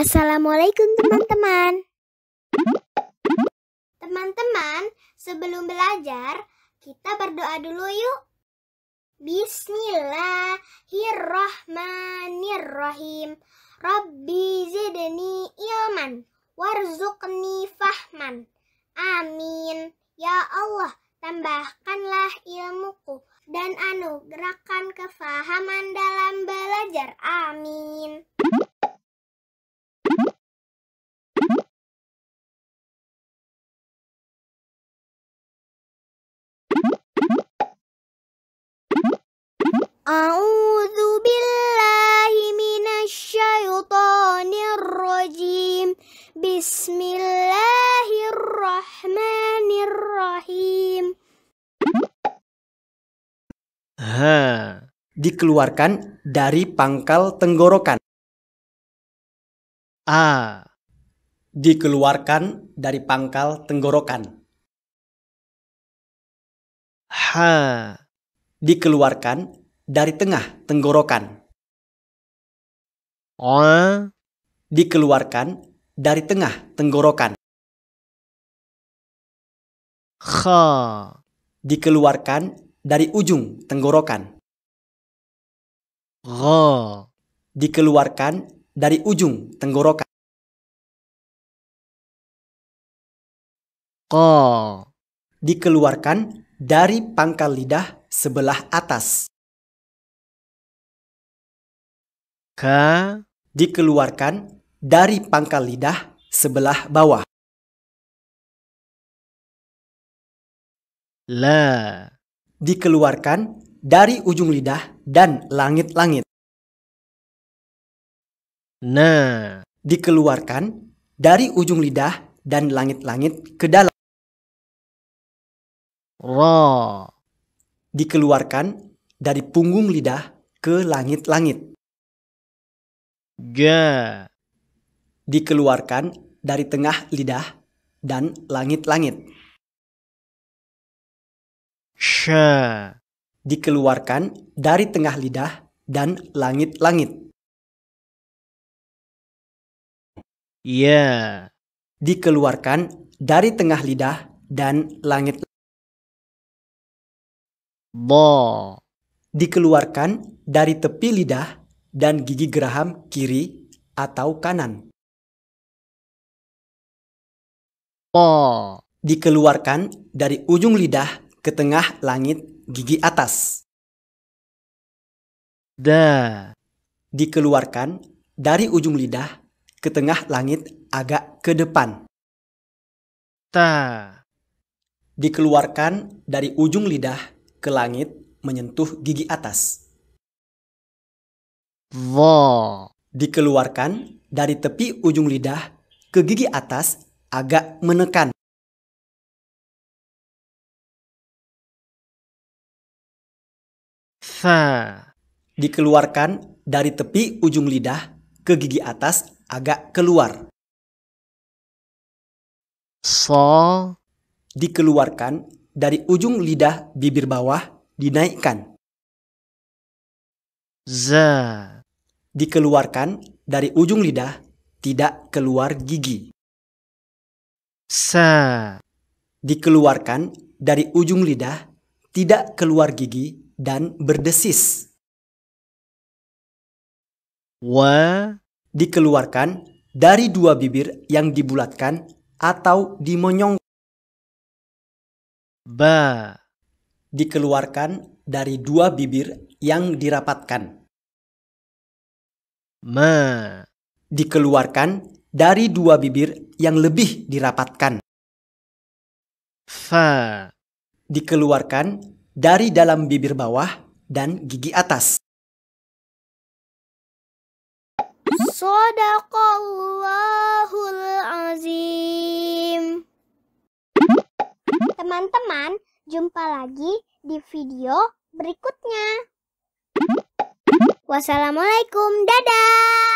Assalamualaikum teman-teman. Teman-teman, sebelum belajar, kita berdoa dulu yuk. Bismillahirrohmanirrohim. Rabbi zidni ilman, warzuqni fahman. Amin. Ya Allah, tambahkanlah ilmuku dan anugerahkan kefahaman dalam belajar. Amin. A'udzu billahi minasyaitonir rajim. Bismillahirrahmanirrahim. Ha, dikeluarkan dari pangkal tenggorokan. A. Dikeluarkan dari pangkal tenggorokan. H. Dikeluarkan dari tengah tenggorokan. On. Dikeluarkan dari tengah tenggorokan. Kha. Dikeluarkan dari ujung tenggorokan. Gha. Dikeluarkan dari ujung tenggorokan. Qa. Dikeluarkan dari pangkal lidah sebelah atas. maka dikeluarkan dari pangkal lidah sebelah bawah. La dikeluarkan dari ujung lidah dan langit-langit. Na dikeluarkan dari ujung lidah dan langit-langit ke dalam. Ra dikeluarkan dari punggung lidah ke langit-langit. Ga. Dikeluarkan dari tengah lidah dan langit-langit. Sha. Dikeluarkan dari tengah lidah dan langit-langit. Ya. Yeah. Dikeluarkan dari tengah lidah dan langit. Bo. Dikeluarkan dari tepi lidah dan gigi geraham kiri atau kanan. O. Dikeluarkan dari ujung lidah ke tengah langit gigi atas. Da Dikeluarkan dari ujung lidah ke tengah langit agak ke depan. Ta. Dikeluarkan dari ujung lidah ke langit menyentuh gigi atas. Vo. Dikeluarkan dari tepi ujung lidah ke gigi atas agak menekan. Se. Dikeluarkan dari tepi ujung lidah ke gigi atas agak keluar. So. Dikeluarkan dari ujung lidah bibir bawah dinaikkan. za dikeluarkan dari ujung lidah, tidak keluar gigi. Sa dikeluarkan dari ujung lidah, tidak keluar gigi dan berdesis. Wa dikeluarkan dari dua bibir yang dibulatkan atau dimonyong. Ba dikeluarkan dari dua bibir yang dirapatkan ma dikeluarkan dari dua bibir yang lebih dirapatkan. Fa dikeluarkan dari dalam bibir bawah dan gigi atas. Sodakallahul azim. Teman-teman, jumpa lagi di video berikutnya. Wassalamualaikum, dadah.